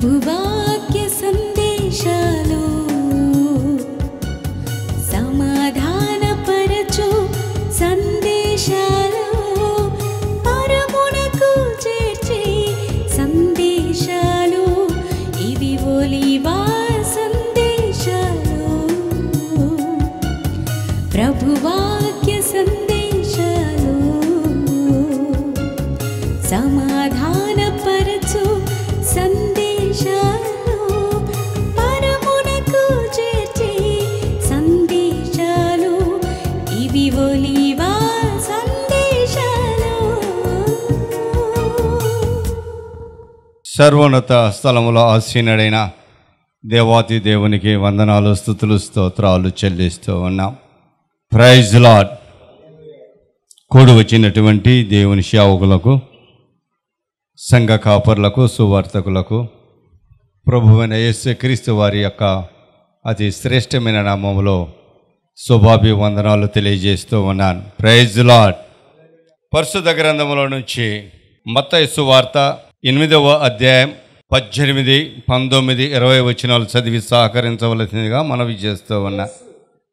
不放。సర్వోన్నత స్థలములో ఆసీనుడైన దేవాతి దేవునికి వందనాలు స్థుతులు స్తోత్రాలు చెల్లిస్తూ ఉన్నాం ప్రైజ్ లాడ్ కూడి వచ్చినటువంటి దేవుని సేవకులకు సంఘ కాపర్లకు సువార్తకులకు ప్రభువైన యేసు క్రీస్తు వారి యొక్క అతి శ్రేష్టమైన నామంలో శుభాభివందనాలు తెలియజేస్తూ ఉన్నాను ప్రైజ్ లాడ్ పరిశుద్ధ గ్రంథంలో నుంచి మత్త వార్త ఎనిమిదవ అధ్యాయం పద్దెనిమిది పంతొమ్మిది ఇరవై వచనాలు చదివి సహకరించవలసిందిగా మనవి చేస్తూ ఉన్నా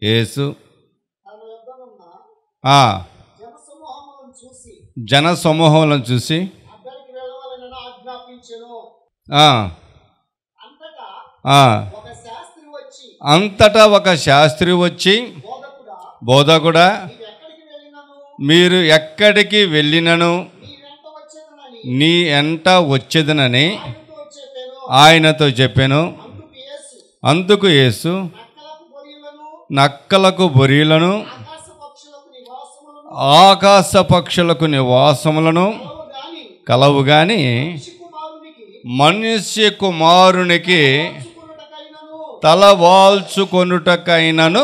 యేసు జన సమూహంలో చూసి అంతటా ఒక శాస్త్రి వచ్చి బోధకుడా మీరు ఎక్కడికి వెళ్ళినను నీ ఎంట వచ్చేదనని ఆయనతో చెప్పాను అందుకు యేసు నక్కలకు బొరీలను ఆకాశ పక్షులకు నివాసములను కలవు కానీ మనుష్య కుమారునికి తల వాల్చుకొనుటకైనను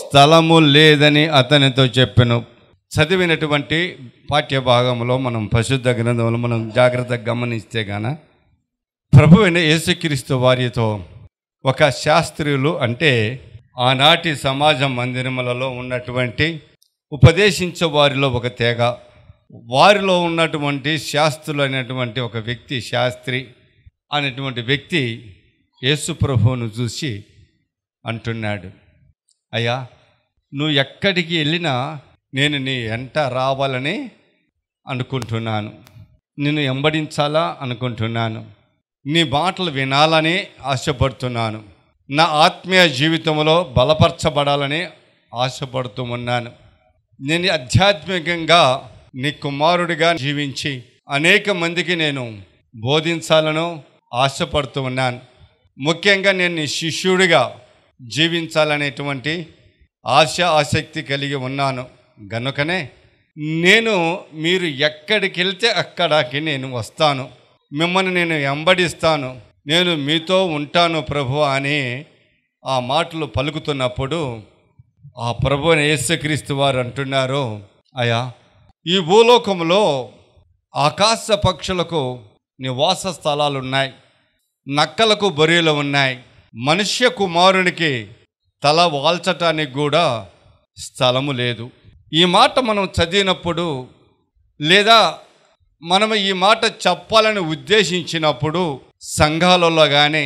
స్థలము లేదని అతనితో చెప్పాను చదివినటువంటి పాఠ్య భాగంలో మనం పశుద్ధ గ్రంథంలో మనం జాగ్రత్తగా గమనిస్తే గాన ప్రభువైన యేసుక్రీస్తు వారితో ఒక శాస్త్రీయులు అంటే ఆనాటి సమాజ మందిరములలో ఉన్నటువంటి ఉపదేశించే వారిలో ఒక తెగ వారిలో ఉన్నటువంటి శాస్త్రులు అనేటువంటి ఒక వ్యక్తి శాస్త్రి అనేటువంటి వ్యక్తి యేసు ప్రభువును చూసి అంటున్నాడు అయ్యా నువ్వు ఎక్కడికి వెళ్ళినా నేను నీ ఎంట రావాలని అనుకుంటున్నాను నిన్ను ఎంబడించాలా అనుకుంటున్నాను నీ మాటలు వినాలని ఆశపడుతున్నాను నా ఆత్మీయ జీవితంలో బలపరచబడాలని ఆశపడుతూ ఉన్నాను నేను ఆధ్యాత్మికంగా నీ కుమారుడిగా జీవించి అనేక మందికి నేను బోధించాలను ఆశపడుతూ ఉన్నాను ముఖ్యంగా నేను నీ శిష్యుడిగా జీవించాలనేటువంటి ఆశ ఆసక్తి కలిగి ఉన్నాను గనుకనే నేను మీరు ఎక్కడికి వెళ్తే అక్కడికి నేను వస్తాను మిమ్మల్ని నేను ఎంబడిస్తాను నేను మీతో ఉంటాను ప్రభు అని ఆ మాటలు పలుకుతున్నప్పుడు ఆ ప్రభు యేసుక్రీస్తు వారు అంటున్నారు అయా ఈ భూలోకంలో ఆకాశ పక్షులకు నివాస స్థలాలు ఉన్నాయి నక్కలకు బొరీలు ఉన్నాయి మనుష్య కుమారునికి తల వాల్చటానికి కూడా స్థలము లేదు ఈ మాట మనం చదివినప్పుడు లేదా మనం ఈ మాట చెప్పాలని ఉద్దేశించినప్పుడు సంఘాలలో కానీ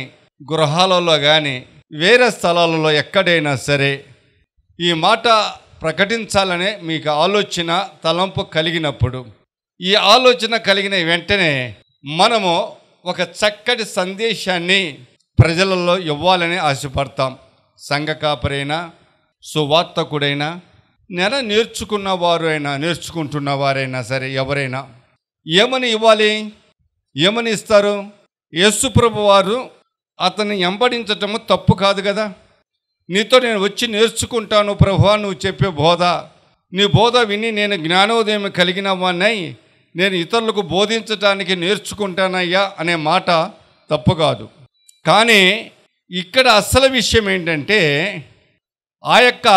గృహాలలో కానీ వేరే స్థలాలలో ఎక్కడైనా సరే ఈ మాట ప్రకటించాలనే మీకు ఆలోచన తలంపు కలిగినప్పుడు ఈ ఆలోచన కలిగిన వెంటనే మనము ఒక చక్కటి సందేశాన్ని ప్రజలలో ఇవ్వాలని ఆశపడతాం సంఘ కాపరైనా సువార్తకుడైనా నెల నేర్చుకున్న వారైనా నేర్చుకుంటున్న వారైనా సరే ఎవరైనా ఏమని ఇవ్వాలి ఏమని ఇస్తారు యేసుప్రభు వారు అతన్ని ఎంబడించటము తప్పు కాదు కదా నీతో నేను వచ్చి నేర్చుకుంటాను ప్రభు నువ్వు చెప్పే బోధ నీ బోధ విని నేను జ్ఞానోదయం కలిగిన వాణ్ణి నేను ఇతరులకు బోధించటానికి నేర్చుకుంటానయ్యా అనే మాట తప్పు కాదు కానీ ఇక్కడ అసలు విషయం ఏంటంటే ఆ యొక్క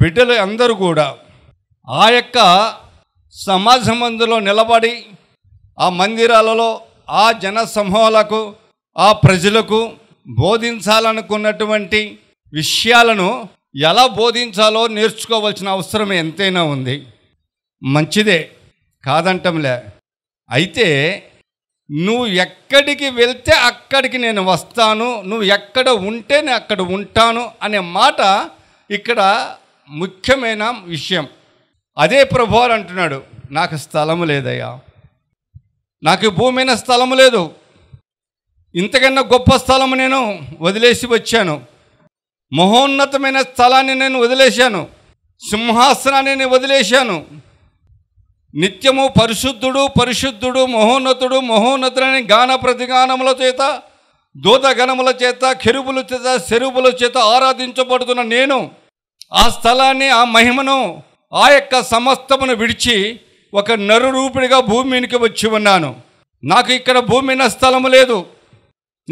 బిడ్డలు అందరూ కూడా ఆ యొక్క సమాజ మందులో నిలబడి ఆ మందిరాలలో ఆ జన సమూహాలకు ఆ ప్రజలకు బోధించాలనుకున్నటువంటి విషయాలను ఎలా బోధించాలో నేర్చుకోవాల్సిన అవసరం ఎంతైనా ఉంది మంచిదే కాదంటంలే అయితే నువ్వు ఎక్కడికి వెళ్తే అక్కడికి నేను వస్తాను నువ్వు ఎక్కడ ఉంటే నేను అక్కడ ఉంటాను అనే మాట ఇక్కడ ముఖ్యమైన విషయం అదే ప్రభు అంటున్నాడు నాకు స్థలము లేదయ్యా నాకు భూమైన స్థలము లేదు ఇంతకన్నా గొప్ప స్థలము నేను వదిలేసి వచ్చాను మహోన్నతమైన స్థలాన్ని నేను వదిలేశాను సింహాసనాన్ని నేను వదిలేశాను నిత్యము పరిశుద్ధుడు పరిశుద్ధుడు మహోన్నతుడు మహోన్నతుడని గాన ప్రతిగానముల చేత దూతగణముల చేత కెరుబుల చేత శరువుల చేత ఆరాధించబడుతున్న నేను ఆ స్థలాన్ని ఆ మహిమను ఆ యొక్క సమస్తమును విడిచి ఒక నరు భూమి మీదకి వచ్చి ఉన్నాను నాకు ఇక్కడ భూమి మీద స్థలము లేదు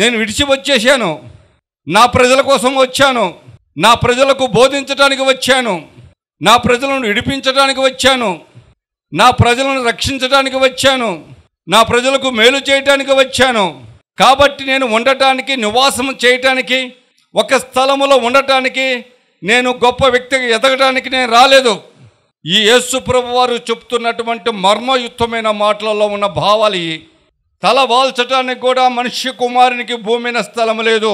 నేను విడిచి వచ్చేసాను నా ప్రజల కోసం వచ్చాను నా ప్రజలకు బోధించడానికి వచ్చాను నా ప్రజలను విడిపించడానికి వచ్చాను నా ప్రజలను రక్షించడానికి వచ్చాను నా ప్రజలకు మేలు చేయటానికి వచ్చాను కాబట్టి నేను ఉండటానికి నివాసం చేయటానికి ఒక స్థలములో ఉండటానికి నేను గొప్ప వ్యక్తిగా ఎదగడానికి నేను రాలేదు ఈ ప్రభు వారు చెప్తున్నటువంటి మర్మయుక్తమైన మాటలలో ఉన్న భావాలు తల వాల్చడానికి కూడా మనిషి కుమారునికి భూమిన స్థలం లేదు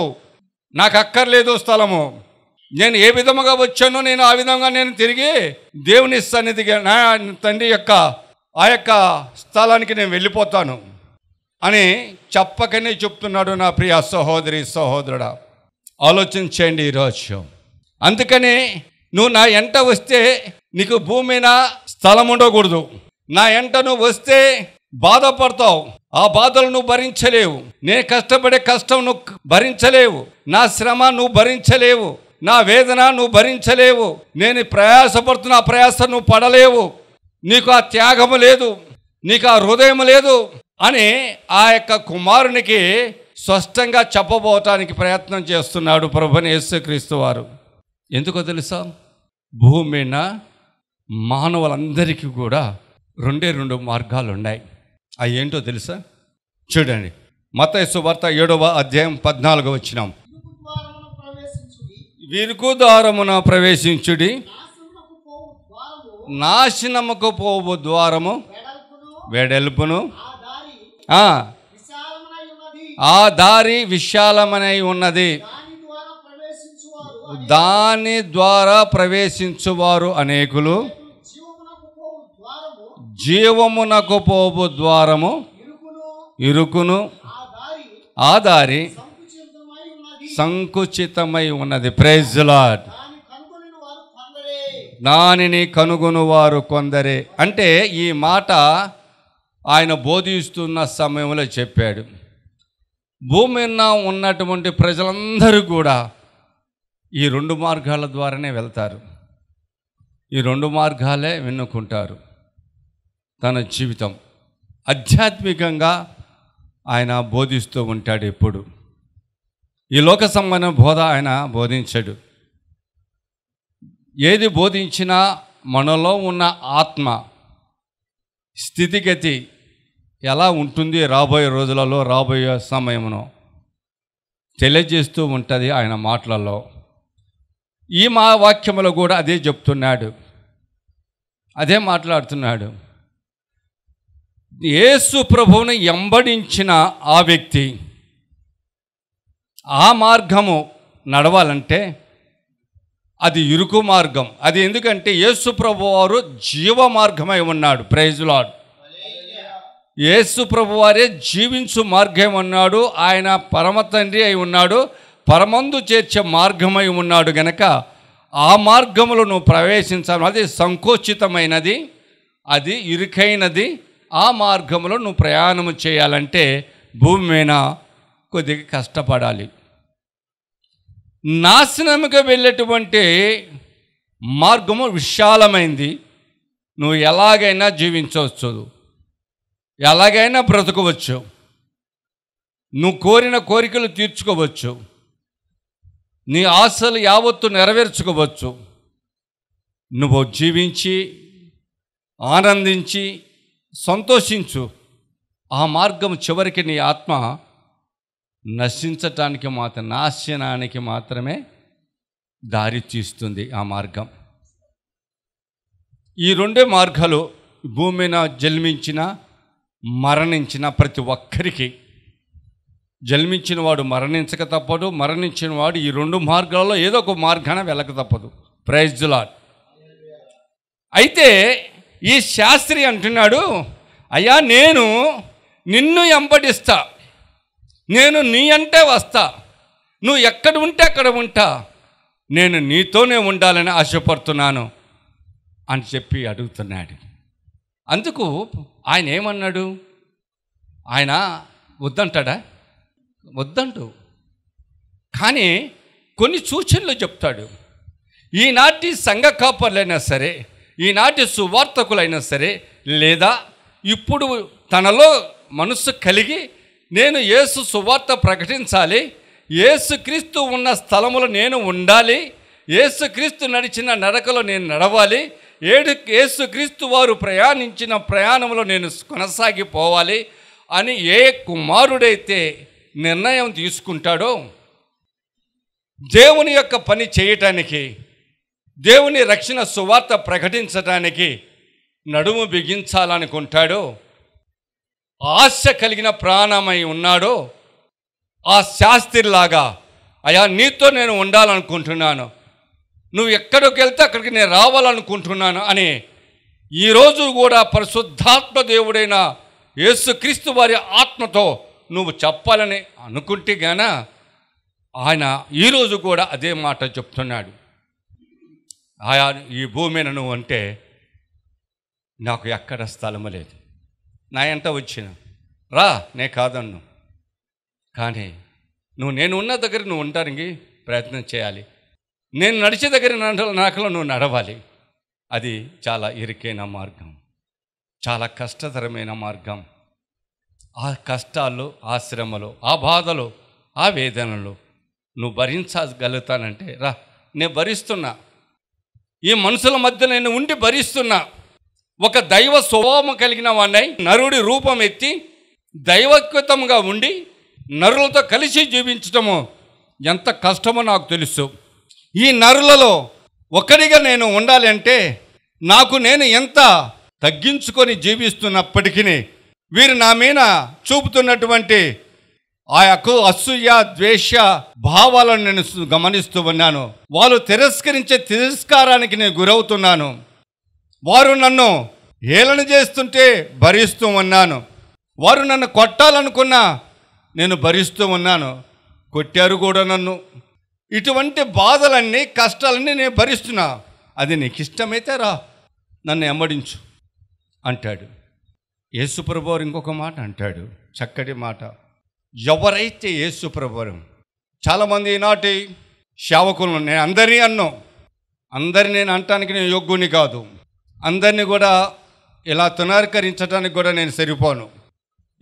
నాకు అక్కర్లేదు స్థలము నేను ఏ విధముగా వచ్చానో నేను ఆ విధంగా నేను తిరిగి దేవుని సన్నిధిగా నా తండ్రి యొక్క ఆ యొక్క స్థలానికి నేను వెళ్ళిపోతాను అని చెప్పకనే చెప్తున్నాడు నా ప్రియ సహోదరి సహోదరుడ ఆలోచించండి ఈ రహస్యం అందుకని నువ్వు నా ఎంట వస్తే నీకు భూమిన స్థలం ఉండకూడదు నా ఎంట నువ్వు వస్తే బాధపడతావు ఆ బాధలు నువ్వు భరించలేవు నేను కష్టపడే కష్టం నువ్వు భరించలేవు నా శ్రమ నువ్వు భరించలేవు నా వేదన నువ్వు భరించలేవు నేను ప్రయాసపడుతున్న ఆ ప్రయాస నువ్వు పడలేవు నీకు ఆ త్యాగము లేదు నీకు ఆ హృదయం లేదు అని ఆ యొక్క కుమారునికి స్పష్టంగా చెప్పబోటానికి ప్రయత్నం చేస్తున్నాడు ప్రభుని యేసుక్రీస్తు వారు ఎందుకో తెలుసా భూమి మీద మానవులందరికీ కూడా రెండే రెండు మార్గాలు ఉన్నాయి అవి ఏంటో తెలుసా చూడండి మత సువార్త ఏడవ అధ్యాయం పద్నాలుగు వచ్చినాం వీరుకు ద్వారమున ప్రవేశించుడి నాశనముకు పోవు ద్వారము వెడల్పును ఆ దారి విశాలమనై ఉన్నది దాని ద్వారా ప్రవేశించువారు అనేకులు జీవమునకు పోపు ద్వారము ఇరుకును ఆ దారి సంకుచితమై ఉన్నది ప్రైజ్లాడ్ దానిని కనుగొనువారు కొందరే అంటే ఈ మాట ఆయన బోధిస్తున్న సమయంలో చెప్పాడు భూమి ఉన్నటువంటి ప్రజలందరూ కూడా ఈ రెండు మార్గాల ద్వారానే వెళ్తారు ఈ రెండు మార్గాలే వెన్నుకుంటారు తన జీవితం ఆధ్యాత్మికంగా ఆయన బోధిస్తూ ఉంటాడు ఎప్పుడు ఈ లోక సంబంధ బోధ ఆయన బోధించడు ఏది బోధించినా మనలో ఉన్న ఆత్మ స్థితిగతి ఎలా ఉంటుంది రాబోయే రోజులలో రాబోయే సమయంలో తెలియజేస్తూ ఉంటుంది ఆయన మాటలలో ఈ మా వాక్యములో కూడా అదే చెప్తున్నాడు అదే మాట్లాడుతున్నాడు ఏసు ప్రభువును ఎంబడించిన ఆ వ్యక్తి ఆ మార్గము నడవాలంటే అది ఇరుకు మార్గం అది ఎందుకంటే యేసు ప్రభు వారు జీవ మార్గమై ఉన్నాడు ప్రైజ్ లాడ్ యేసు ప్రభు వారే జీవించు మార్గం ఉన్నాడు ఆయన పరమ తండ్రి అయి ఉన్నాడు పరమందు చేర్చే మార్గమై ఉన్నాడు గనక ఆ మార్గములో నువ్వు ప్రవేశించాలి అది సంకోచితమైనది అది ఇరుకైనది ఆ మార్గంలో నువ్వు ప్రయాణము చేయాలంటే భూమి మీద కొద్దిగా కష్టపడాలి నాశనముగా వెళ్ళేటువంటి మార్గము విశాలమైంది నువ్వు ఎలాగైనా జీవించవచ్చు ఎలాగైనా బ్రతకవచ్చు నువ్వు కోరిన కోరికలు తీర్చుకోవచ్చు నీ ఆశలు యావత్తు నెరవేర్చుకోవచ్చు నువ్వు జీవించి ఆనందించి సంతోషించు ఆ మార్గం చివరికి నీ ఆత్మ నశించటానికి మాత్రం నాశనానికి మాత్రమే దారి తీస్తుంది ఆ మార్గం ఈ రెండే మార్గాలు భూమిన జన్మించిన మరణించిన ప్రతి ఒక్కరికి జన్మించిన వాడు మరణించక తప్పదు మరణించిన వాడు ఈ రెండు మార్గాల్లో ఏదో ఒక మార్గాన వెళ్ళక తప్పదు ప్రైజ్ జులాడ్ అయితే ఈ శాస్త్రి అంటున్నాడు అయ్యా నేను నిన్ను ఎంబడిస్తా నేను నీ అంటే వస్తా నువ్వు ఎక్కడ ఉంటే అక్కడ ఉంటా నేను నీతోనే ఉండాలని ఆశపడుతున్నాను అని చెప్పి అడుగుతున్నాడు అందుకు ఆయన ఏమన్నాడు ఆయన వద్దంటాడా వద్దంటు కానీ కొన్ని సూచనలు చెప్తాడు ఈనాటి సంఘ కాపర్లైనా సరే ఈనాటి సువార్తకులైనా సరే లేదా ఇప్పుడు తనలో మనస్సు కలిగి నేను యేసు సువార్త ప్రకటించాలి ఏసుక్రీస్తు ఉన్న స్థలములో నేను ఉండాలి ఏసుక్రీస్తు నడిచిన నడకలో నేను నడవాలి ఏడు ఏసుక్రీస్తు వారు ప్రయాణించిన ప్రయాణంలో నేను కొనసాగిపోవాలి అని ఏ కుమారుడైతే నిర్ణయం తీసుకుంటాడో దేవుని యొక్క పని చేయటానికి దేవుని రక్షణ సువార్త ప్రకటించటానికి నడుము బిగించాలనుకుంటాడో ఆశ కలిగిన ప్రాణమై ఉన్నాడో ఆ శాస్త్రిలాగా అయా నీతో నేను ఉండాలనుకుంటున్నాను నువ్వు ఎక్కడికి వెళ్తే అక్కడికి నేను రావాలనుకుంటున్నాను అని ఈరోజు కూడా పరిశుద్ధాత్మ దేవుడైన యేసుక్రీస్తు వారి ఆత్మతో నువ్వు చెప్పాలని అనుకుంటే గాన ఆయన ఈరోజు కూడా అదే మాట చెప్తున్నాడు ఆయా ఈ భూమిన నువ్వు అంటే నాకు ఎక్కడ స్థలము లేదు నా ఎంత వచ్చిన రా నే కాదన్ను కానీ నువ్వు నేను ఉన్న దగ్గర నువ్వు ఉండడానికి ప్రయత్నం చేయాలి నేను నడిచే దగ్గర నాకలో నువ్వు నడవాలి అది చాలా ఇరుకైన మార్గం చాలా కష్టతరమైన మార్గం ఆ కష్టాలు ఆ శ్రమలు ఆ బాధలు ఆ వేదనలు నువ్వు భరించగలుగుతానంటే రా నేను భరిస్తున్నా ఈ మనుషుల మధ్య నేను ఉండి భరిస్తున్నా ఒక దైవ స్వభావం కలిగిన వాడిని నరుడి రూపం ఎత్తి దైవకృతంగా ఉండి నరులతో కలిసి జీవించటము ఎంత కష్టమో నాకు తెలుసు ఈ నరులలో ఒకరిగా నేను ఉండాలంటే నాకు నేను ఎంత తగ్గించుకొని జీవిస్తున్నప్పటికీ వీరు నా మీద చూపుతున్నటువంటి ఆ యొక్క అసూయ ద్వేష భావాలను నేను గమనిస్తూ ఉన్నాను వాళ్ళు తిరస్కరించే తిరస్కారానికి నేను గురవుతున్నాను వారు నన్ను హేళన చేస్తుంటే భరిస్తూ ఉన్నాను వారు నన్ను కొట్టాలనుకున్నా నేను భరిస్తూ ఉన్నాను కొట్టారు కూడా నన్ను ఇటువంటి బాధలన్నీ కష్టాలన్నీ నేను భరిస్తున్నా అది నీకు ఇష్టమైతే రా నన్ను ఎమ్మడించు అంటాడు యేసుప్రభువారు ఇంకొక మాట అంటాడు చక్కటి మాట ఎవరైతే యేసుప్రభువారు చాలామంది ఈనాటి సేవకులను నేను అందరినీ అన్నాం అందరిని నేను అంటానికి నేను యోగ్యుని కాదు అందరినీ కూడా ఇలా తునరీకరించడానికి కూడా నేను సరిపోను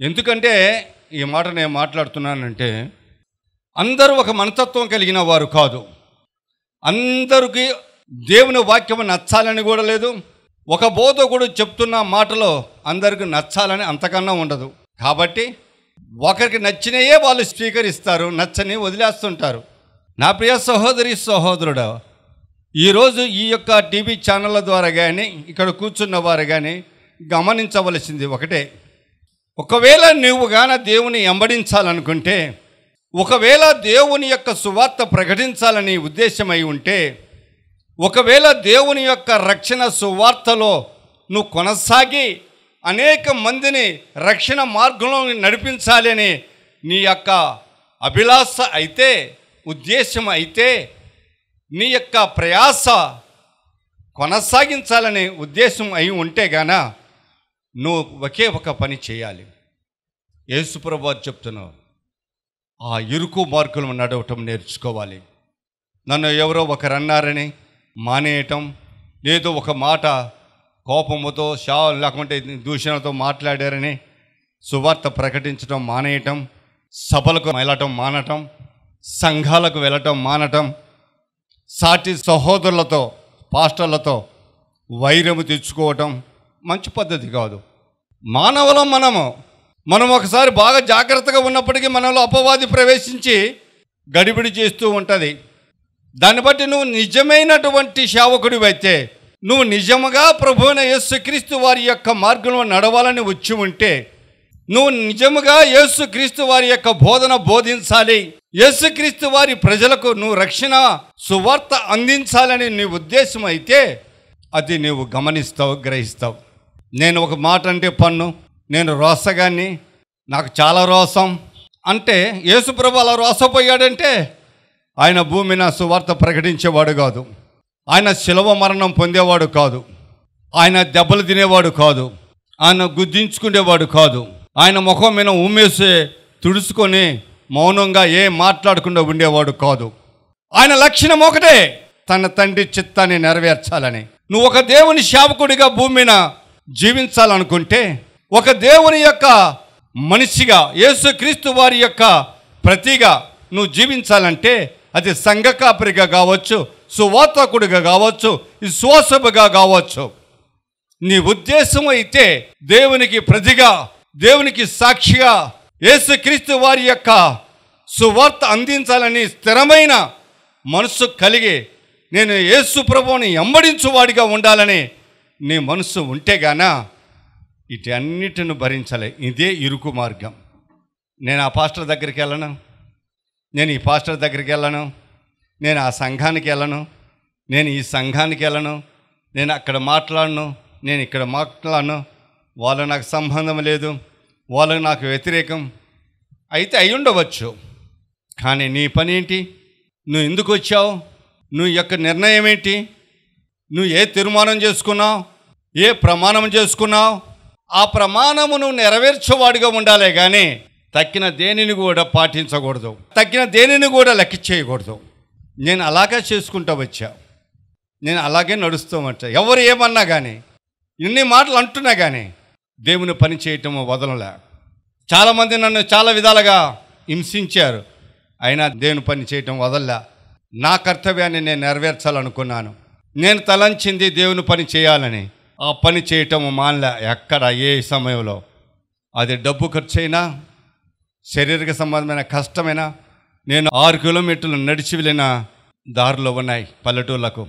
ఎందుకంటే ఈ మాట నేను మాట్లాడుతున్నానంటే అందరూ ఒక మనతత్వం కలిగిన వారు కాదు అందరికీ దేవుని వాక్యం నచ్చాలని కూడా లేదు ఒక బోధకుడు చెప్తున్న మాటలో అందరికి నచ్చాలని అంతకన్నా ఉండదు కాబట్టి ఒకరికి నచ్చినయే వాళ్ళు స్వీకరిస్తారు నచ్చని వదిలేస్తుంటారు నా ప్రియ సహోదరి సహోదరుడు ఈరోజు ఈ యొక్క టీవీ ఛానళ్ళ ద్వారా కానీ ఇక్కడ కూర్చున్న వారు కానీ గమనించవలసింది ఒకటే ఒకవేళ నువ్వు గాన దేవుని ఎంబడించాలనుకుంటే ఒకవేళ దేవుని యొక్క సువార్త ప్రకటించాలని ఉద్దేశమై ఉంటే ఒకవేళ దేవుని యొక్క రక్షణ సువార్తలో నువ్వు కొనసాగి అనేక మందిని రక్షణ మార్గంలో నడిపించాలి అని నీ యొక్క అభిలాష అయితే ఉద్దేశం అయితే నీ యొక్క ప్రయాస కొనసాగించాలనే ఉద్దేశం అయి ఉంటే గాన నువ్వు ఒకే ఒక పని చేయాలి యేసుప్రభు చెప్తున్నావు ఆ ఇరుకు మార్గం నడవటం నేర్చుకోవాలి నన్ను ఎవరో ఒకరు అన్నారని మానేయటం లేదు ఒక మాట కోపముతో షా లేకుంటే దూషణతో మాట్లాడారని సువార్త ప్రకటించడం మానేయటం సభలకు వెళ్ళటం మానటం సంఘాలకు వెళ్ళటం మానటం సాటి సహోదరులతో పాస్టర్లతో వైరము తెచ్చుకోవటం మంచి పద్ధతి కాదు మానవులం మనము మనం ఒకసారి బాగా జాగ్రత్తగా ఉన్నప్పటికీ మనలో అపవాది ప్రవేశించి గడిబిడి చేస్తూ ఉంటుంది దాన్ని బట్టి నువ్వు నిజమైనటువంటి అయితే నువ్వు నిజముగా ప్రభువున యేసుక్రీస్తు వారి యొక్క మార్గంలో నడవాలని వచ్చి ఉంటే నువ్వు నిజముగా యేసుక్రీస్తు వారి యొక్క బోధన బోధించాలి యేసుక్రీస్తు వారి ప్రజలకు నువ్వు రక్షణ సువార్త అందించాలని నీ ఉద్దేశం అయితే అది నువ్వు గమనిస్తావు గ్రహిస్తావు నేను ఒక మాట అంటే పన్ను నేను రోసగాన్ని నాకు చాలా రోసం అంటే ప్రభు అలా రోసపోయాడంటే ఆయన భూమిన సువార్త ప్రకటించేవాడు కాదు ఆయన శిలవ మరణం పొందేవాడు కాదు ఆయన దెబ్బలు తినేవాడు కాదు ఆయన గుద్దించుకునేవాడు కాదు ఆయన ముఖం మీద ఉమ్మేసే తుడుచుకొని మౌనంగా ఏం మాట్లాడకుండా ఉండేవాడు కాదు ఆయన లక్షణం ఒకటే తన తండ్రి చిత్తాన్ని నెరవేర్చాలని నువ్వు ఒక దేవుని శావకుడిగా భూమి జీవించాలనుకుంటే ఒక దేవుని యొక్క మనిషిగా యేసుక్రీస్తు వారి యొక్క ప్రతిగా నువ్వు జీవించాలంటే అది సంఘ కాపరిగా కావచ్చు సువార్తకుడిగా కావచ్చు విశ్వాసముగా కావచ్చు నీ ఉద్దేశం అయితే దేవునికి ప్రతిగా దేవునికి సాక్షిగా యేసుక్రీస్తు వారి యొక్క సువార్త అందించాలని స్థిరమైన మనస్సు కలిగి నేను యేసు ప్రభువుని ఎంబడించువాడిగా ఉండాలని నీ మనసు ఉంటే గాన ఇటు అన్నిటిని భరించాలి ఇదే ఇరుకు మార్గం నేను ఆ పాస్టర్ దగ్గరికి వెళ్ళను నేను ఈ పాస్టర్ దగ్గరికి వెళ్ళను నేను ఆ సంఘానికి వెళ్ళను నేను ఈ సంఘానికి వెళ్ళను నేను అక్కడ మాట్లాడను నేను ఇక్కడ మాట్లాడను వాళ్ళు నాకు సంబంధం లేదు వాళ్ళకు నాకు వ్యతిరేకం అయితే అయి ఉండవచ్చు కానీ నీ పని ఏంటి నువ్వు ఎందుకు వచ్చావు నువ్వు యొక్క నిర్ణయం ఏంటి నువ్వు ఏ తీర్మానం చేసుకున్నావు ఏ ప్రమాణం చేసుకున్నావు ఆ ప్రమాణమును నెరవేర్చేవాడిగా ఉండాలి కానీ తక్కిన దేనిని కూడా పాటించకూడదు తక్కిన దేనిని కూడా లెక్క చేయకూడదు నేను అలాగే చేసుకుంటూ వచ్చా నేను అలాగే నడుస్తూ వచ్చా ఎవరు ఏమన్నా కానీ ఇన్ని మాటలు అంటున్నా కానీ దేవుని పని చేయటం వదలలే చాలామంది నన్ను చాలా విధాలుగా హింసించారు అయినా దేవుని పని చేయటం వదలలే నా కర్తవ్యాన్ని నేను నెరవేర్చాలనుకున్నాను నేను తలంచింది దేవుని పని చేయాలని ఆ పని చేయటం మానలే ఎక్కడ ఏ సమయంలో అది డబ్బు ఖర్చు అయినా శారీరక సంబంధమైన కష్టమైన నేను ఆరు కిలోమీటర్లు నడిచి వెళ్ళిన దారులు ఉన్నాయి పల్లెటూళ్ళకు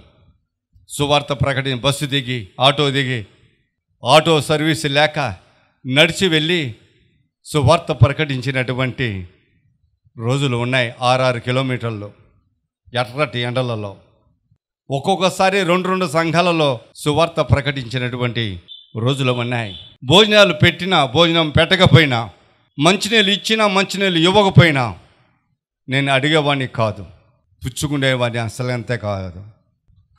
సువార్త ప్రకటన బస్సు దిగి ఆటో దిగి ఆటో సర్వీస్ లేక నడిచి వెళ్ళి సువార్త ప్రకటించినటువంటి రోజులు ఉన్నాయి ఆరారు కిలోమీటర్లు ఎర్రటి ఎండలలో ఒక్కొక్కసారి రెండు రెండు సంఘాలలో సువార్త ప్రకటించినటువంటి రోజులు ఉన్నాయి భోజనాలు పెట్టినా భోజనం పెట్టకపోయినా మంచినీళ్ళు ఇచ్చినా మంచినీళ్ళు ఇవ్వకపోయినా నేను అడిగేవాడిని కాదు పుచ్చుకునేవాడిని అసలు అంతే కాదు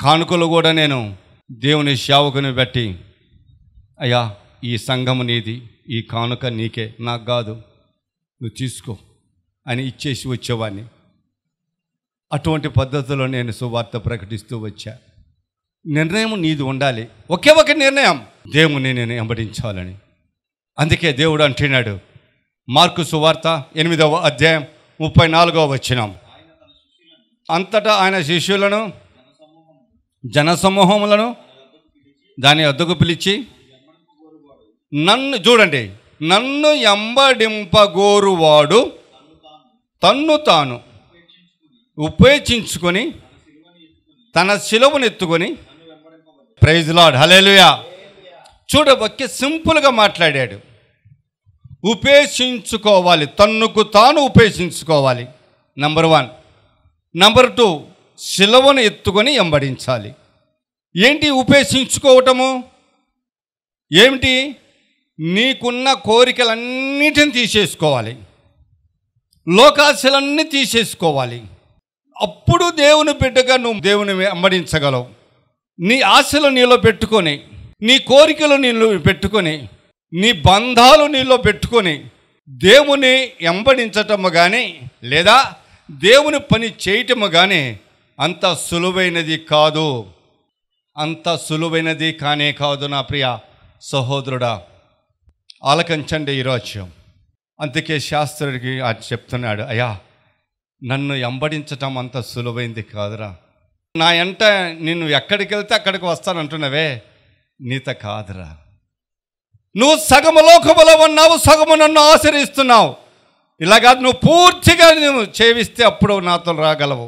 కానుకలు కూడా నేను దేవుని సేవకుని బట్టి అయ్యా ఈ సంఘం నీది ఈ కానుక నీకే నాకు కాదు నువ్వు తీసుకో అని ఇచ్చేసి వచ్చేవాడిని అటువంటి పద్ధతిలో నేను సువార్త ప్రకటిస్తూ వచ్చా నిర్ణయం నీది ఉండాలి ఒకే ఒక నిర్ణయం దేవుని నేను వెంబడించాలని అందుకే దేవుడు అంటున్నాడు మార్కు సువార్త ఎనిమిదవ అధ్యాయం ముప్పై నాలుగవ వచ్చినాం అంతటా ఆయన శిష్యులను జనసమూహములను దాని అద్దకు పిలిచి నన్ను చూడండి నన్ను ఎంబడింపగోరువాడు తన్ను తాను ఉపేక్షించుకొని తన శిలువనెత్తుకొని ప్రైజ్ లాడ్ హలేలుయా చూడబక్కి సింపుల్గా మాట్లాడాడు ఉపేక్షించుకోవాలి తన్నుకు తాను ఉపేక్షించుకోవాలి నంబర్ వన్ నంబర్ టూ శిలవను ఎత్తుకొని ఎంబడించాలి ఏంటి ఉపేక్షించుకోవటము ఏమిటి నీకున్న కోరికలన్నిటిని తీసేసుకోవాలి లోకాశలన్నీ తీసేసుకోవాలి అప్పుడు దేవుని బిడ్డగా నువ్వు దేవుని వెంబడించగలవు నీ ఆశలు నీలో పెట్టుకొని నీ కోరికలు నీలో పెట్టుకొని నీ బంధాలు నీలో పెట్టుకొని దేవుని ఎంబడించటము కానీ లేదా దేవుని పని చేయటము కానీ అంత సులువైనది కాదు అంత సులువైనది కానే కాదు నా ప్రియ సహోదరుడా ఆలకించండి ఈరోజు అందుకే శాస్త్రుడికి అది చెప్తున్నాడు అయ్యా నన్ను ఎంబడించటం అంత సులువైంది కాదురా నా ఎంట నిన్ను ఎక్కడికి వెళ్తే అక్కడికి వస్తానంటున్నావే నీత కాదురా నువ్వు సగము లోకములో ఉన్నావు సగము నన్ను ఆశ్రయిస్తున్నావు ఇలా కాదు నువ్వు పూర్తిగా నువ్వు చేవిస్తే అప్పుడు నాతో రాగలవు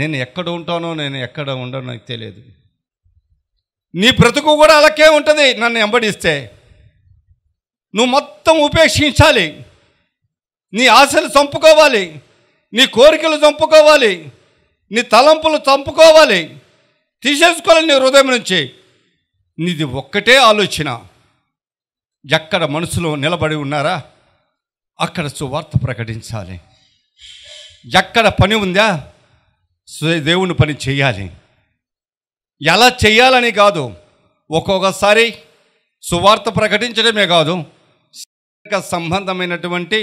నేను ఎక్కడ ఉంటానో నేను ఎక్కడ ఉండో నాకు తెలియదు నీ బ్రతుకు కూడా అలాగే ఉంటుంది నన్ను ఎంబడిస్తే నువ్వు మొత్తం ఉపేక్షించాలి నీ ఆశలు చంపుకోవాలి నీ కోరికలు చంపుకోవాలి నీ తలంపులు చంపుకోవాలి తీసేసుకోవాలి నీ హృదయం నుంచి నీది ఒక్కటే ఆలోచన ఎక్కడ మనసులో నిలబడి ఉన్నారా అక్కడ సువార్త ప్రకటించాలి ఎక్కడ పని ఉందా దేవుని పని చేయాలి ఎలా చేయాలని కాదు ఒక్కొక్కసారి సువార్త ప్రకటించడమే కాదు శారీరక సంబంధమైనటువంటి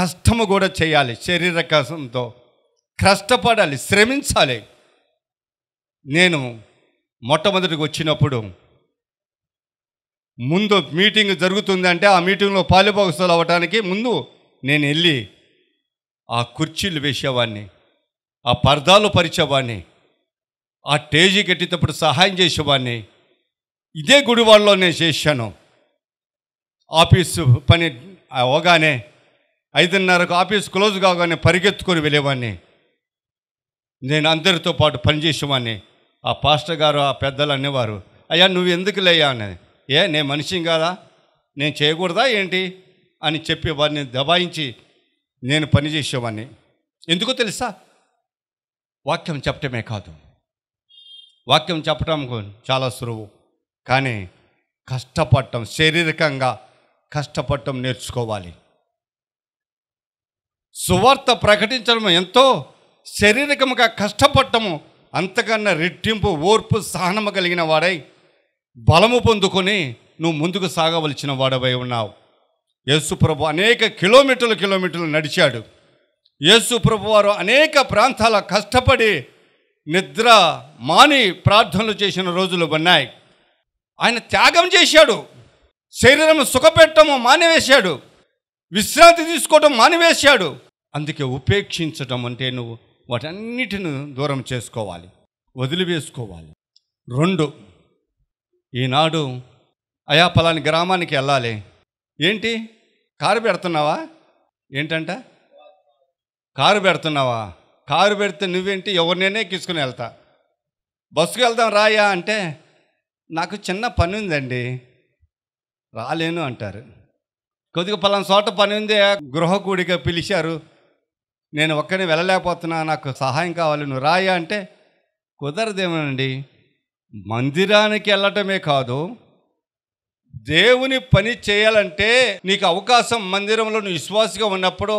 కష్టము కూడా చేయాలి శరీర కష్టంతో కష్టపడాలి శ్రమించాలి నేను మొట్టమొదటికి వచ్చినప్పుడు ముందు మీటింగ్ జరుగుతుందంటే ఆ మీటింగ్లో పాలుభాగస్తులు అవ్వటానికి ముందు నేను వెళ్ళి ఆ కుర్చీలు వేసేవాడిని ఆ పర్దాలు పరిచేవాడిని ఆ టేజీ కట్టేటప్పుడు సహాయం చేసేవాడిని ఇదే గుడి నేను చేశాను ఆఫీసు పని అవగానే ఐదున్నరకు ఆఫీస్ క్లోజ్ కాగానే పరిగెత్తుకొని వెళ్ళేవాడిని నేను అందరితో పాటు పనిచేసేవాడిని ఆ పాస్టర్ గారు ఆ పెద్దలు అనేవారు అయ్యా నువ్వు లేయా అనేది ఏ నేను మనిషిని కాదా నేను చేయకూడదా ఏంటి అని చెప్పి వారిని దబాయించి నేను పని ఎందుకో తెలుసా వాక్యం చెప్పటమే కాదు వాక్యం చెప్పటం చాలా సులువు కానీ కష్టపడటం శారీరకంగా కష్టపడటం నేర్చుకోవాలి సువార్త ప్రకటించడం ఎంతో శారీరకంగా కష్టపడటము అంతకన్నా రెట్టింపు ఓర్పు సహనము కలిగిన వాడై బలము పొందుకొని నువ్వు ముందుకు సాగవలసిన వాడవై ఉన్నావు యేసుప్రభు అనేక కిలోమీటర్లు కిలోమీటర్లు నడిచాడు యేసుప్రభు వారు అనేక ప్రాంతాల కష్టపడి నిద్ర మాని ప్రార్థనలు చేసిన రోజులు ఉన్నాయి ఆయన త్యాగం చేశాడు శరీరం సుఖపెట్టము మానివేశాడు విశ్రాంతి తీసుకోవడం మానివేశాడు అందుకే ఉపేక్షించటం అంటే నువ్వు వాటన్నిటిని దూరం చేసుకోవాలి వదిలివేసుకోవాలి రెండు ఈనాడు అయా పలాని గ్రామానికి వెళ్ళాలి ఏంటి కారు పెడుతున్నావా ఏంటంట కారు పెడుతున్నావా కారు పెడితే నువ్వేంటి ఎవరినైనా తీసుకుని వెళ్తా బస్సుకు వెళ్దాం రాయా అంటే నాకు చిన్న పని ఉందండి రాలేను అంటారు కొద్దిగా పలానా చోట పని ఉంది గృహ పిలిచారు నేను ఒక్కనే వెళ్ళలేకపోతున్నా నాకు సహాయం కావాలి నువ్వు రాయా అంటే కుదరదేమోనండి మందిరానికి వెళ్ళటమే కాదు దేవుని పని చేయాలంటే నీకు అవకాశం మందిరంలో నువ్వు విశ్వాసగా ఉన్నప్పుడు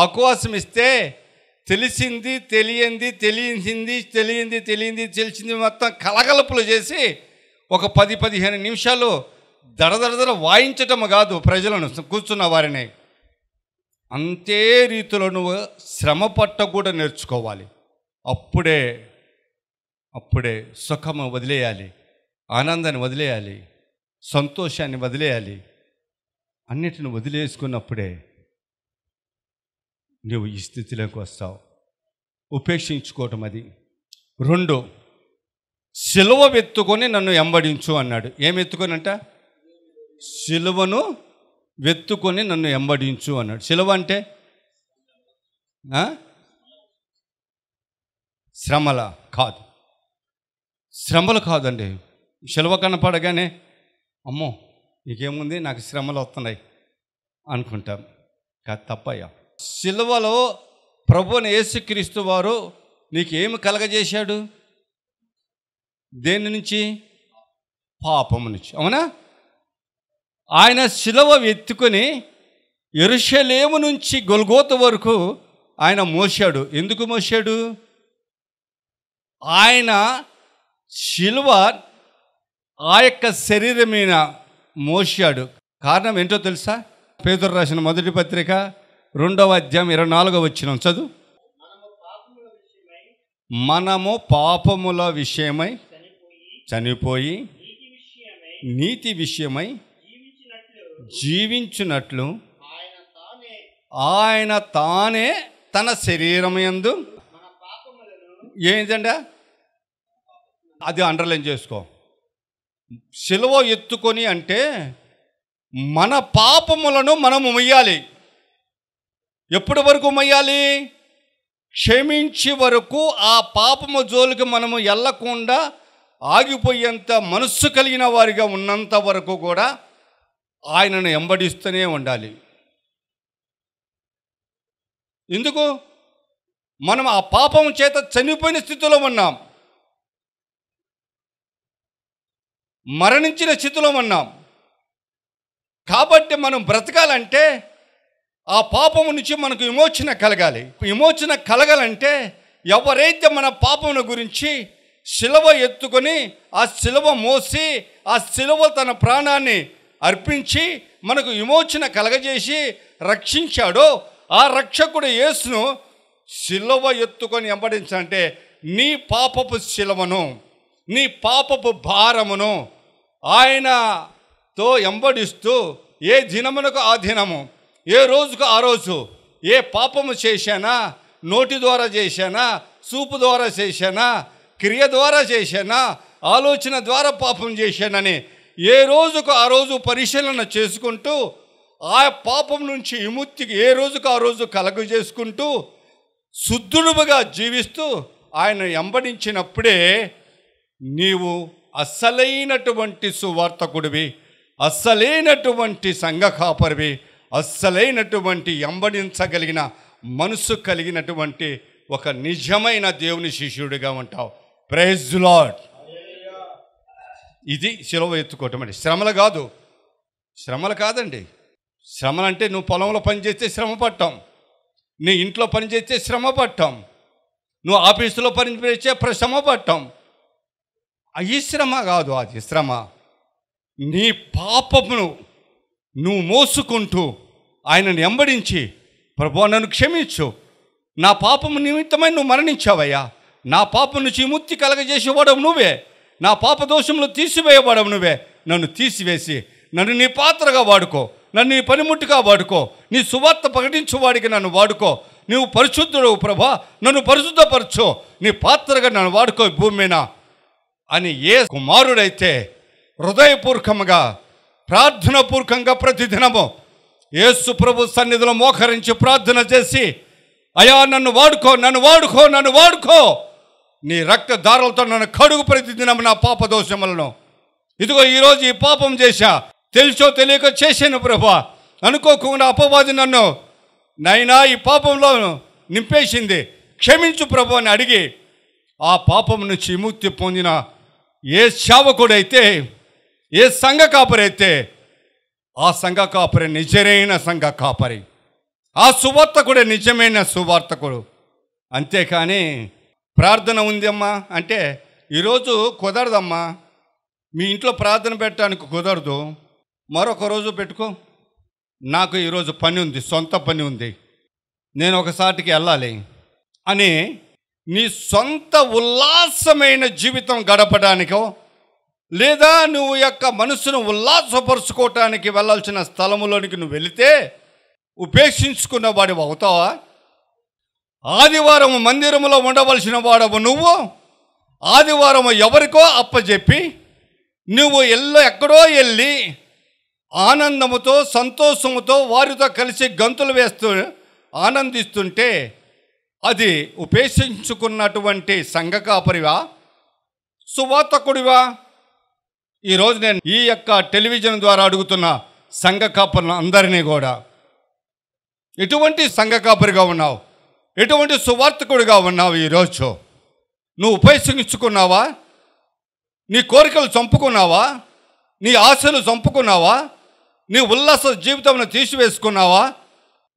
అవకాశం ఇస్తే తెలిసింది తెలియంది తెలిసింది తెలియంది తెలియంది తెలిసింది మొత్తం కలగలుపులు చేసి ఒక పది పదిహేను నిమిషాలు దడదడదడ వాయించటం కాదు ప్రజలను కూర్చున్న వారిని అంతే రీతిలో నువ్వు శ్రమ పట్ట కూడా నేర్చుకోవాలి అప్పుడే అప్పుడే సుఖము వదిలేయాలి ఆనందాన్ని వదిలేయాలి సంతోషాన్ని వదిలేయాలి అన్నిటిని వదిలేసుకున్నప్పుడే నువ్వు ఈ స్థితిలోకి వస్తావు ఉపేక్షించుకోవటం అది రెండు సిలువ ఎత్తుకొని నన్ను ఎంబడించు అన్నాడు ఏం ఎత్తుకొని అంట సిలువను వెత్తుకొని నన్ను ఎంబడించు అన్నాడు శిలవ అంటే శ్రమల కాదు శ్రమలు కాదండి శిలవ కనపడగానే అమ్మో నీకేముంది నాకు శ్రమలు వస్తున్నాయి అనుకుంటాం కాదు తప్పయ్యా శిలువలో ప్రభుని యేసుక్రీస్తు వారు నీకేమి కలగజేశాడు దేని నుంచి పాపము నుంచి అవునా ఆయన శిలవ ఎత్తుకొని ఎరుషలేము నుంచి గొల్గోత వరకు ఆయన మోసాడు ఎందుకు మోసాడు ఆయన శిలువ ఆ యొక్క శరీరం మీద మోసాడు కారణం ఏంటో తెలుసా పేదరు రాసిన మొదటి పత్రిక రెండవ అధ్యాయం ఇరవై నాలుగో వచ్చిన చదువు మనము పాపముల విషయమై చనిపోయి నీతి విషయమై జీవించున్నట్లు ఆయన తానే తన శరీరం ఎందు ఏంటంటే అది అండర్లైన్ చేసుకో సిలువ ఎత్తుకొని అంటే మన పాపములను మనము మొయ్యాలి ఎప్పటి వరకు మొయ్యాలి క్షమించి వరకు ఆ పాపము జోలికి మనము వెళ్ళకుండా ఆగిపోయేంత మనస్సు కలిగిన వారిగా ఉన్నంత వరకు కూడా ఆయనను ఎంబడిస్తూనే ఉండాలి ఎందుకు మనం ఆ పాపం చేత చనిపోయిన స్థితిలో ఉన్నాం మరణించిన స్థితిలో ఉన్నాం కాబట్టి మనం బ్రతకాలంటే ఆ పాపం నుంచి మనకు విమోచన కలగాలి విమోచన కలగాలంటే ఎవరైతే మన పాపమును గురించి శిలవ ఎత్తుకొని ఆ శిలవ మోసి ఆ శిలవ తన ప్రాణాన్ని అర్పించి మనకు విమోచన కలగజేసి రక్షించాడో ఆ రక్షకుడు యేసును శిలవ ఎత్తుకొని వెంబడించంటే నీ పాపపు శిలవను నీ పాపపు భారమును ఆయనతో ఎంబడిస్తూ ఏ దినమునకు ఆ దినము ఏ రోజుకు ఆ రోజు ఏ పాపము చేశానా నోటి ద్వారా చేశానా సూపు ద్వారా చేశానా క్రియ ద్వారా చేశానా ఆలోచన ద్వారా పాపం చేశానని ఏ రోజుకు ఆ రోజు పరిశీలన చేసుకుంటూ ఆ పాపం నుంచి విముక్తికి ఏ రోజుకు ఆ రోజు కలగ చేసుకుంటూ శుద్ధుడుగా జీవిస్తూ ఆయన ఎంబడించినప్పుడే నీవు అస్సలైనటువంటి సువార్తకుడివి అస్సలైనటువంటి సంఘ కాపరివి అస్సలైనటువంటి ఎంబడించగలిగిన మనసు కలిగినటువంటి ఒక నిజమైన దేవుని శిష్యుడిగా ఉంటావు ప్రైజ్ లాడ్ ఇది సెలవు ఎత్తుకోవటం అండి శ్రమలు కాదు శ్రమలు కాదండి శ్రమలు అంటే నువ్వు పొలంలో పనిచేస్తే శ్రమ పట్టాం నీ ఇంట్లో పనిచేస్తే శ్రమ పట్టాం నువ్వు ఆఫీసులో పనిచేస్తే శ్రమ పట్టాం అయి శ్రమ కాదు అది శ్రమ నీ పాపమును నువ్వు మోసుకుంటూ ఆయనను ఎంబడించి ప్రభు నన్ను క్షమించు నా పాపము నిమిత్తమై నువ్వు మరణించావయ్యా నా పాపం నుంచి ముక్తి కలగజేసేవాడు నువ్వే నా పాపదోషములు నువ్వే నన్ను తీసివేసి నన్ను నీ పాత్రగా వాడుకో నన్ను నీ పనిముట్టుగా వాడుకో నీ సువార్త ప్రకటించువాడికి నన్ను వాడుకో నీవు పరిశుద్ధుడు ప్రభా నన్ను పరిశుద్ధపరచు నీ పాత్రగా నన్ను వాడుకో భూమిన అని ఏ కుమారుడైతే హృదయపూర్వకంగా ప్రార్థనపూర్వకంగా ప్రతిదినము ఏసు ప్రభు సన్నిధిలో మోకరించి ప్రార్థన చేసి అయా నన్ను వాడుకో నన్ను వాడుకో నన్ను వాడుకో నీ రక్త దారులతో నన్ను కడుగు ప్రతిదినము నా పాప దోషములను ఇదిగో ఈరోజు ఈ పాపం చేశా తెలుసో తెలియక చేశాను ప్రభు అనుకోకుండా అపవాది నన్ను నైనా ఈ పాపంలో నింపేసింది క్షమించు ప్రభు అని అడిగి ఆ పాపం నుంచి విముక్తి పొందిన ఏ శావకుడైతే ఏ సంఘ కాపరైతే ఆ సంఘ కాపరి నిజమైన సంఘ కాపరి ఆ సువార్తకుడే నిజమైన సువార్తకుడు అంతేకాని ప్రార్థన ఉందమ్మా అంటే ఈరోజు కుదరదమ్మా మీ ఇంట్లో ప్రార్థన పెట్టడానికి కుదరదు మరొక రోజు పెట్టుకో నాకు ఈరోజు పని ఉంది సొంత పని ఉంది నేను ఒకసారికి వెళ్ళాలి అని నీ సొంత ఉల్లాసమైన జీవితం గడపడానికో లేదా నువ్వు యొక్క మనసును ఉల్లాసపరుచుకోవటానికి వెళ్ళాల్సిన స్థలములోనికి నువ్వు వెళితే ఉపేక్షించుకున్న వాడివి అవుతావా ఆదివారం మందిరంలో ఉండవలసిన వాడవు నువ్వు ఆదివారం ఎవరికో అప్పచెప్పి నువ్వు ఎల్లో ఎక్కడో వెళ్ళి ఆనందముతో సంతోషముతో వారితో కలిసి గంతులు వేస్తూ ఆనందిస్తుంటే అది ఉపేక్షించుకున్నటువంటి సంఘ కాపరివా సువార్తకుడివా ఈరోజు నేను ఈ యొక్క టెలివిజన్ ద్వారా అడుగుతున్న సంఘ కాపరులు అందరినీ కూడా ఎటువంటి సంఘ కాపరిగా ఉన్నావు ఎటువంటి సువార్థకుడిగా ఉన్నావు ఈరోజు నువ్వు ఉపయోగించుకున్నావా నీ కోరికలు చంపుకున్నావా నీ ఆశలు చంపుకున్నావా నీ ఉల్లాస జీవితంను తీసివేసుకున్నావా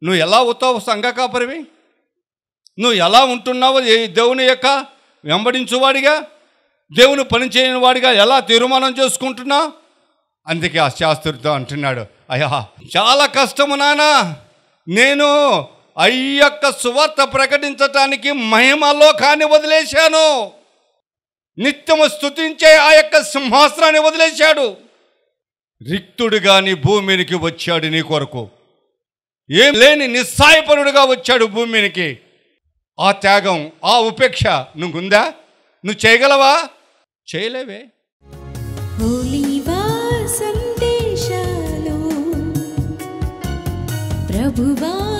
నువ్వు ఎలా అవుతావు సంఘ కాపరివి నువ్వు ఎలా ఉంటున్నావు ఏ దేవుని యొక్క వెంబడించువాడిగా దేవుని పనిచేయని వాడిగా ఎలా తీర్మానం చేసుకుంటున్నా అందుకే ఆ శాస్త్రితో అంటున్నాడు అయ్యా చాలా కష్టము నానా నేను అయ్యొక్క సువార్త ప్రకటించటానికి మహిమలో కాని వదిలేశాను నిత్యము స్థుతించే ఆ యొక్క సింహాసనాన్ని వదిలేశాడు రిక్తుడు నీ భూమినికి వచ్చాడు నీ కొరకు ఏం లేని నిస్సాయపరుడుగా వచ్చాడు భూమినికి ఆ త్యాగం ఆ ఉపేక్ష నువ్వుందా నువ్వు చేయగలవా చేయలేవే ప్రభువా